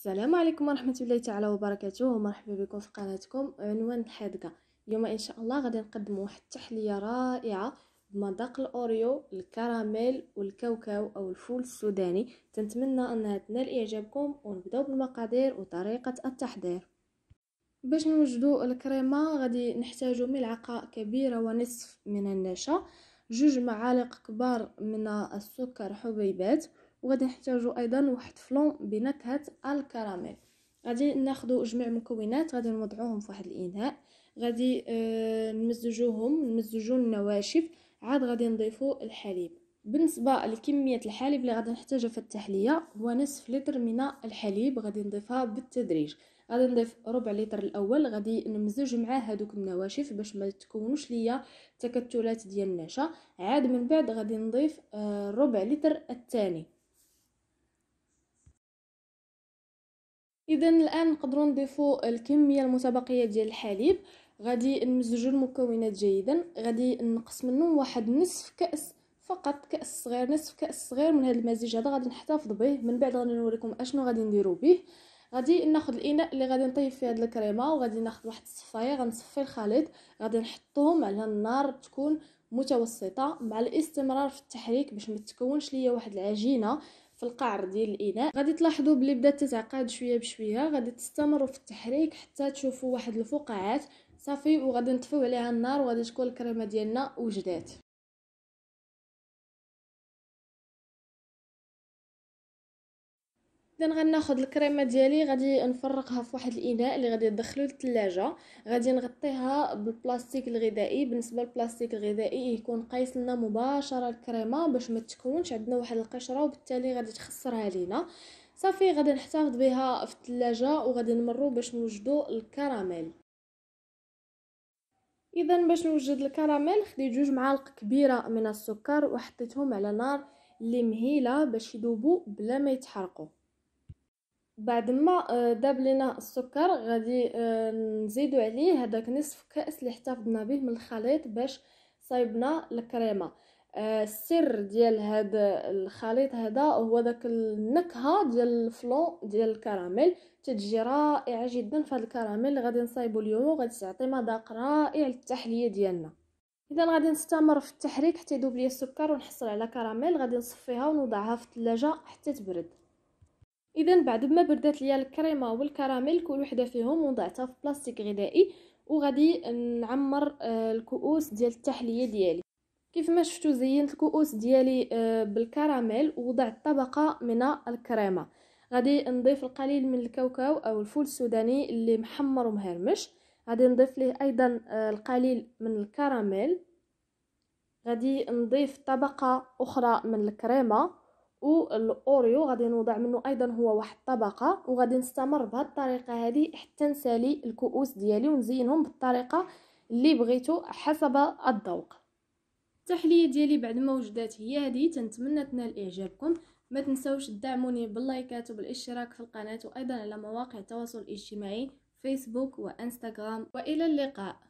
السلام عليكم ورحمه الله تعالى وبركاته ومرحبا بكم في قناتكم عنوان الحدقه اليوم ان شاء الله غادي نقدم واحد التحليه رائعه بمذاق الاوريو الكراميل والكاوكاو او الفول السوداني تنتمنى انها تنال اعجابكم ونبداو بالمقادير وطريقه التحضير باش نوجدو الكريمه غادي نحتاجو ملعقه كبيره ونصف من النشا جوج معالق كبار من السكر حبيبات وغادي نحتاجو ايضا واحد فلون بنكهه الكراميل غادي ناخذ جميع المكونات غادي نوضعوهم في واحد الاناء غادي آه، نمزجوهم نمزجو النواشف عاد غادي نضيفو الحليب بالنسبه لكميه الحليب اللي غادي نحتاجها في التحليه هو نصف لتر من الحليب غادي نضيفها بالتدريج غادي نضيف ربع لتر الاول غادي نمزج معاه هذوك النواشف باش ما تكونوش ليا تكتلات ديال النشا عاد من بعد غادي نضيف آه، ربع لتر الثاني اذا الان نقدروا نضيفوا الكميه المتبقيه ديال الحليب غادي نمزجوا المكونات جيدا غادي نقص منه واحد نصف كاس فقط كاس صغير نصف كاس صغير من هذا المزيج هذا غادي نحتفظ به من بعد غادي نوريكم اشنو غادي نديرو به غادي ناخذ الاناء اللي غادي نطيب فيه هاد الكريمه وغادي ناخذ واحد الصفايه غنصفي الخليط غادي نحطهم على النار تكون متوسطه مع الاستمرار في التحريك باش ما تكونش ليا واحد العجينه في القعر ديال الاناء غادي تلاحظوا بلي بدات تتعقد شويه بشويه غادي تستمروا في التحريك حتى تشوفوا واحد الفقاعات صافي وغادي نطفيو عليها النار وغادي تكون الكريمه ديالنا وجدات اذا غناخذ الكريمه ديالي غادي نفرقها في واحد الاناء اللي غادي ندخلو للثلاجه غادي نغطيها بالبلاستيك الغذائي بالنسبه للبلاستيك الغذائي يكون قيس لنا مباشره الكريمه باش ما تكونش عندنا واحد القشره وبالتالي غادي تخسرها لينا صافي غادي نحتفظ بها في الثلاجه وغادي نمرو باش نوجدو الكراميل اذا باش نوجد الكراميل خديت جوج معالق كبيره من السكر وحطيتهم على نار اللي مهيله باش يذوبوا بلا ما يتحرقوا بعد ما آه، داب لينا السكر غادي آه، نزيدو عليه هذاك نصف كاس اللي احتفظنا به من الخليط باش صايبنا الكريمه آه، السر ديال هذا الخليط هذا هو داك النكهه ديال الفلون ديال الكراميل تتجي رائعه جدا في هذا الكراميل اللي غادي نصايبو اليوم وغادي تعطي مذاق رائع للتحليه ديالنا اذا غادي نستمر في التحريك حتى يذوب ليا السكر ونحصل على كراميل غادي نصفيها ونوضعها في الثلاجه حتى تبرد اذا بعد ما بردات ليا الكريمه والكراميل كل وحده فيهم وضعتها في بلاستيك غذائي وغادي نعمر آه، الكؤوس ديال التحليه ديالي كيف ما شفتوا زينت الكؤوس ديالي آه، بالكراميل ووضعت طبقه من الكريمه غادي نضيف القليل من الكاوكاو او الفول السوداني اللي محمر ومهرمش غادي نضيف ليه ايضا آه، القليل من الكراميل غادي نضيف طبقه اخرى من الكريمه والاوريو غادي نوضع منه ايضا هو واحد الطبقه وغادي نستمر بهذه الطريقه هذه حتى نسالي الكؤوس ديالي ونزينهم بالطريقه اللي بغيتو حسب الذوق التحليه ديالي بعد ما وجدات هي هذه تنتمنى تنال اعجابكم ما تنسوش تدعموني باللايكات وبالاشتراك في القناه وايضا على مواقع التواصل الاجتماعي فيسبوك وانستغرام والى اللقاء